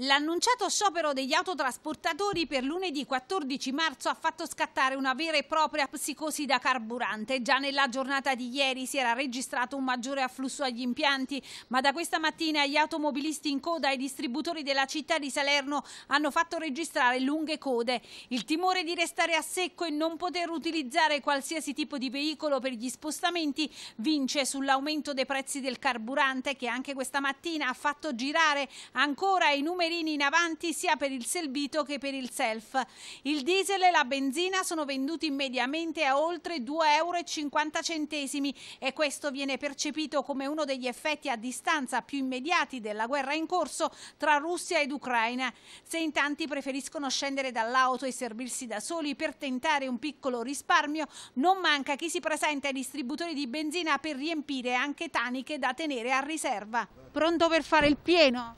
L'annunciato sciopero degli autotrasportatori per lunedì 14 marzo ha fatto scattare una vera e propria psicosi da carburante. Già nella giornata di ieri si era registrato un maggiore afflusso agli impianti, ma da questa mattina gli automobilisti in coda e i distributori della città di Salerno hanno fatto registrare lunghe code. Il timore di restare a secco e non poter utilizzare qualsiasi tipo di veicolo per gli spostamenti vince sull'aumento dei prezzi del carburante che anche questa mattina ha fatto girare ancora i numeri numerini in avanti sia per il selvito che per il self. Il diesel e la benzina sono venduti mediamente a oltre 2,50 euro e questo viene percepito come uno degli effetti a distanza più immediati della guerra in corso tra Russia ed Ucraina. Se in tanti preferiscono scendere dall'auto e servirsi da soli per tentare un piccolo risparmio, non manca chi si presenta ai distributori di benzina per riempire anche taniche da tenere a riserva. Pronto per fare il pieno?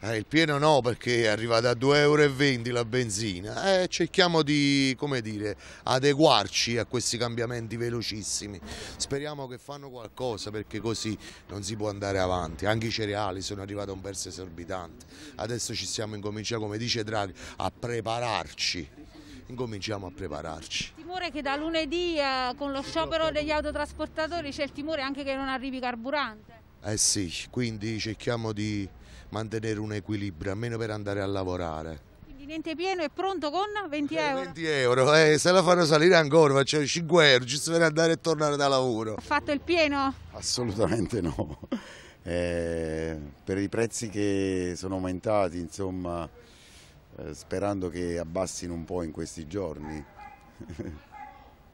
Eh, il pieno no perché è arrivata a 2,20 euro la benzina. Eh, cerchiamo di dire, adeguarci a questi cambiamenti velocissimi. Speriamo che fanno qualcosa perché così non si può andare avanti. Anche i cereali sono arrivati a un prezzo esorbitante. Adesso ci stiamo incominciando, come dice Draghi, a prepararci. Incominciamo a prepararci. Il timore che da lunedì eh, con lo sciopero degli autotrasportatori c'è il timore anche che non arrivi carburante. Eh sì, quindi cerchiamo di mantenere un equilibrio, almeno per andare a lavorare. Quindi niente pieno e pronto con 20 eh, euro? 20 euro, eh, se la fanno salire ancora faccio 5 euro, giusto per andare e tornare da lavoro. Ha fatto il pieno? Assolutamente no, eh, per i prezzi che sono aumentati, insomma, eh, sperando che abbassino un po' in questi giorni.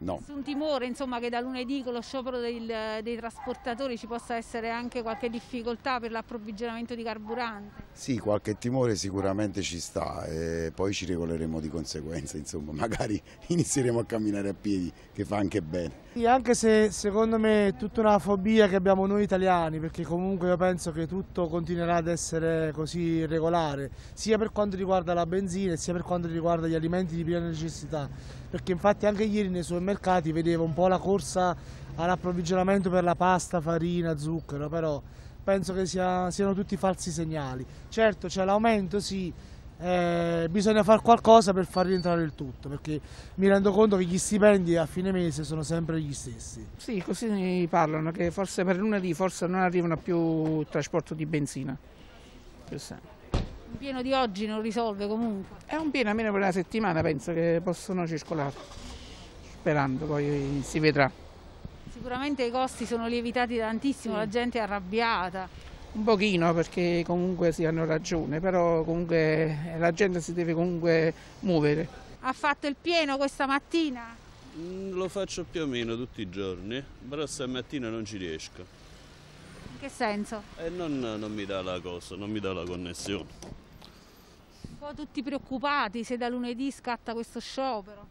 No. Nessun timore insomma, che da lunedì con lo sciopero del, dei trasportatori ci possa essere anche qualche difficoltà per l'approvvigionamento di carburante? Sì, qualche timore sicuramente ci sta e poi ci regoleremo di conseguenza, insomma, magari inizieremo a camminare a piedi che fa anche bene. Sì, anche se secondo me è tutta una fobia che abbiamo noi italiani perché comunque io penso che tutto continuerà ad essere così regolare sia per quanto riguarda la benzina sia per quanto riguarda gli alimenti di prima necessità perché infatti anche ieri nei supermercati supermercati vedevo un po' la corsa all'approvvigionamento per la pasta, farina, zucchero, però penso che sia, siano tutti falsi segnali. Certo c'è l'aumento, sì, eh, bisogna fare qualcosa per far rientrare il tutto, perché mi rendo conto che gli stipendi a fine mese sono sempre gli stessi. Sì, così parlano, che forse per lunedì forse non arrivano più il trasporto di benzina. Un pieno di oggi non risolve comunque. È un pieno almeno per una settimana, penso che possono circolare sperando, poi si vedrà. Sicuramente i costi sono lievitati tantissimo, sì. la gente è arrabbiata. Un pochino perché comunque si hanno ragione, però comunque eh, la gente si deve comunque muovere. Ha fatto il pieno questa mattina? Mm, lo faccio più o meno tutti i giorni, però stamattina non ci riesco. In che senso? Eh, non, non, mi dà la cosa, non mi dà la connessione. Un po' tutti preoccupati se da lunedì scatta questo sciopero.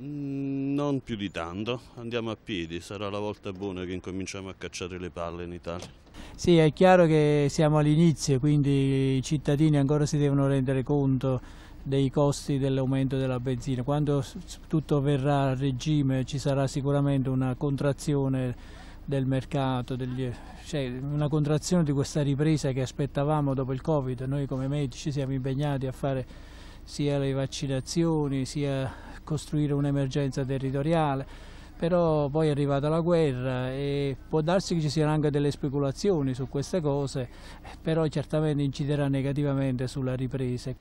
Mm, non più di tanto, andiamo a piedi, sarà la volta buona che incominciamo a cacciare le palle in Italia. Sì, è chiaro che siamo all'inizio, quindi i cittadini ancora si devono rendere conto dei costi dell'aumento della benzina. Quando tutto verrà a regime ci sarà sicuramente una contrazione del mercato, degli, cioè una contrazione di questa ripresa che aspettavamo dopo il Covid. Noi come medici siamo impegnati a fare sia le vaccinazioni, sia costruire un'emergenza territoriale, però poi è arrivata la guerra e può darsi che ci siano anche delle speculazioni su queste cose, però certamente inciderà negativamente sulla ripresa.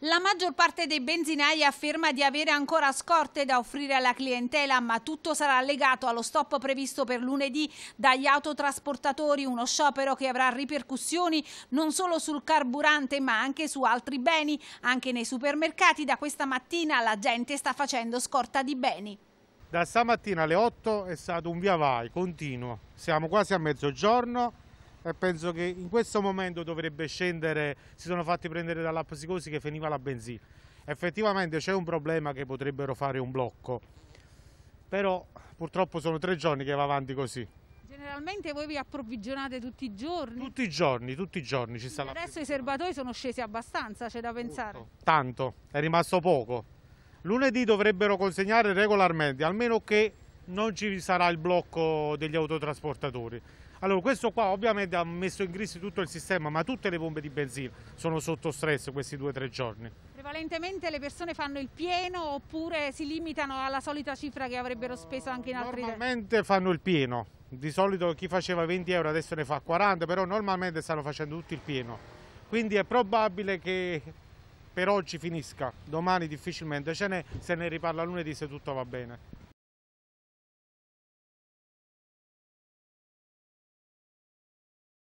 La maggior parte dei benzinai afferma di avere ancora scorte da offrire alla clientela, ma tutto sarà legato allo stop previsto per lunedì dagli autotrasportatori, uno sciopero che avrà ripercussioni non solo sul carburante ma anche su altri beni. Anche nei supermercati da questa mattina la gente sta facendo scorta di beni. Da stamattina alle 8 è stato un via vai continuo, siamo quasi a mezzogiorno e penso che in questo momento dovrebbe scendere, si sono fatti prendere dalla psicosi che finiva la benzina. Effettivamente c'è un problema che potrebbero fare un blocco, però purtroppo sono tre giorni che va avanti così. Generalmente voi vi approvvigionate tutti i giorni? Tutti i giorni, tutti i giorni ci sta la... Adesso i serbatoi sono scesi abbastanza, c'è da pensare. Tanto, è rimasto poco. Lunedì dovrebbero consegnare regolarmente, almeno che non ci sarà il blocco degli autotrasportatori. Allora questo qua ovviamente ha messo in crisi tutto il sistema, ma tutte le pompe di benzina sono sotto stress questi due o tre giorni. Prevalentemente le persone fanno il pieno oppure si limitano alla solita cifra che avrebbero speso anche in altri... Normalmente fanno il pieno, di solito chi faceva 20 euro adesso ne fa 40, però normalmente stanno facendo tutto il pieno. Quindi è probabile che per oggi finisca, domani difficilmente ce n'è, se ne riparla lunedì se tutto va bene.